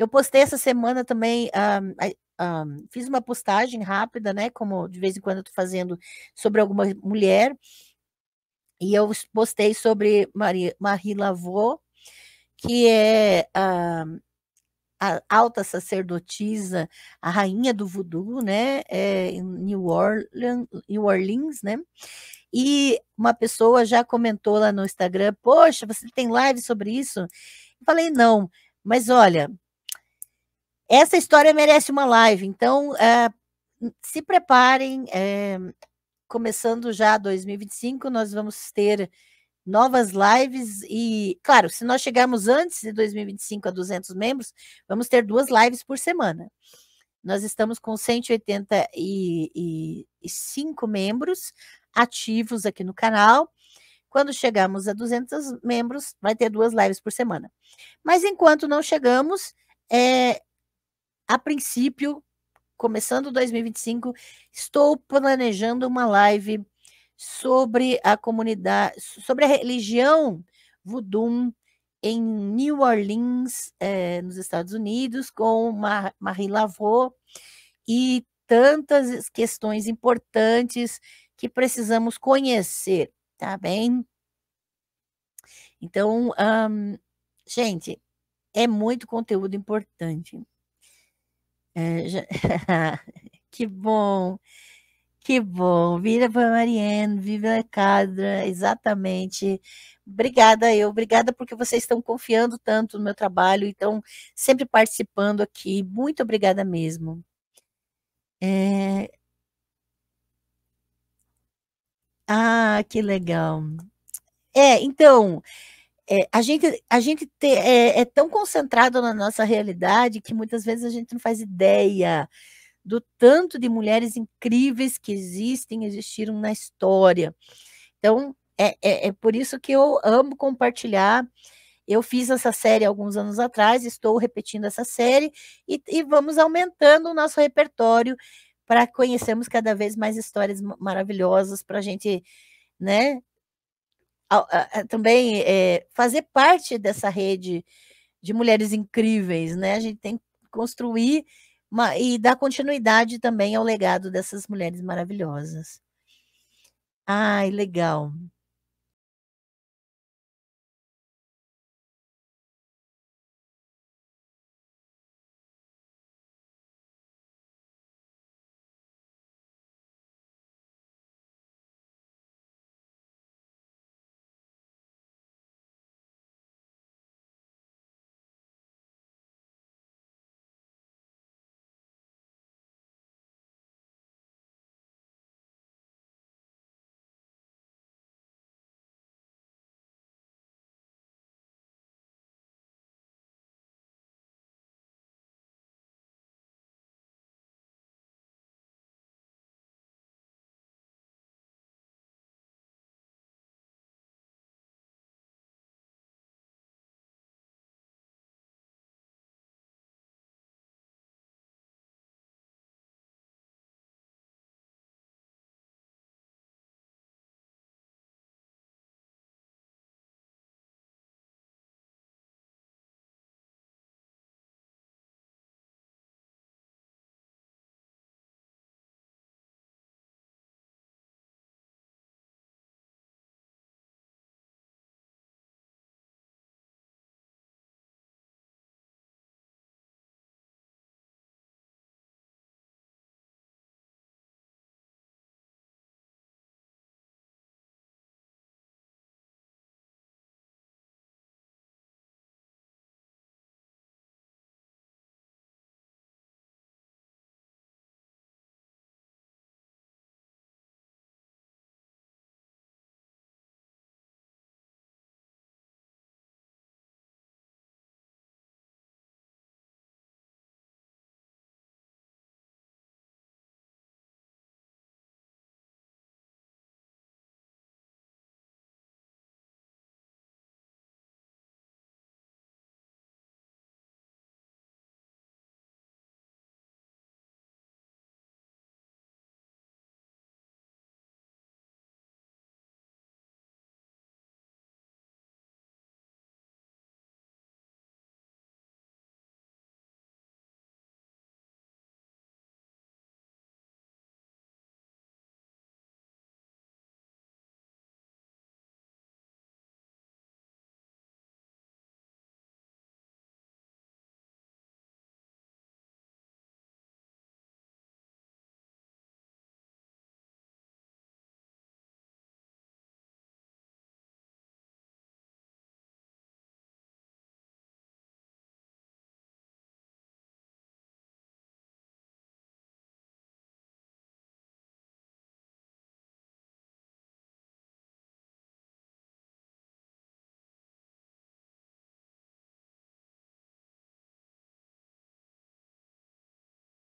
Eu postei essa semana também, um, um, fiz uma postagem rápida, né? Como de vez em quando eu tô fazendo sobre alguma mulher. E eu postei sobre Marie, Marie que é um, a alta sacerdotisa, a rainha do voodoo, né, é, em New Orleans, New Orleans, né, e uma pessoa já comentou lá no Instagram, poxa, você tem live sobre isso? Eu falei, não, mas olha, essa história merece uma live, então eh, se preparem. Eh, começando já 2025, nós vamos ter novas lives e, claro, se nós chegarmos antes de 2025 a 200 membros, vamos ter duas lives por semana. Nós estamos com 185 membros ativos aqui no canal. Quando chegarmos a 200 membros, vai ter duas lives por semana. Mas enquanto não chegamos, é, a princípio, começando 2025, estou planejando uma live sobre a comunidade, sobre a religião Vudum em New Orleans, é, nos Estados Unidos, com Mar Marie Lavaux e tantas questões importantes que precisamos conhecer, tá bem? Então, gente, é muito conteúdo importante. É, já... que bom, que bom. Vira para Marianne, viva é Cadra, exatamente. Obrigada eu, obrigada porque vocês estão confiando tanto no meu trabalho e estão sempre participando aqui. Muito obrigada mesmo. É... Ah, que legal. É, então, é, a gente, a gente te, é, é, tão concentrado na nossa realidade que muitas vezes a gente não faz ideia do tanto de mulheres incríveis que existem, existiram na história. Então, é, é, é por isso que eu amo compartilhar eu fiz essa série alguns anos atrás, estou repetindo essa série e, e vamos aumentando o nosso repertório para conhecermos cada vez mais histórias maravilhosas, para a gente né, também é, fazer parte dessa rede de mulheres incríveis, né? A gente tem que construir uma, e dar continuidade também ao legado dessas mulheres maravilhosas. Ai, legal.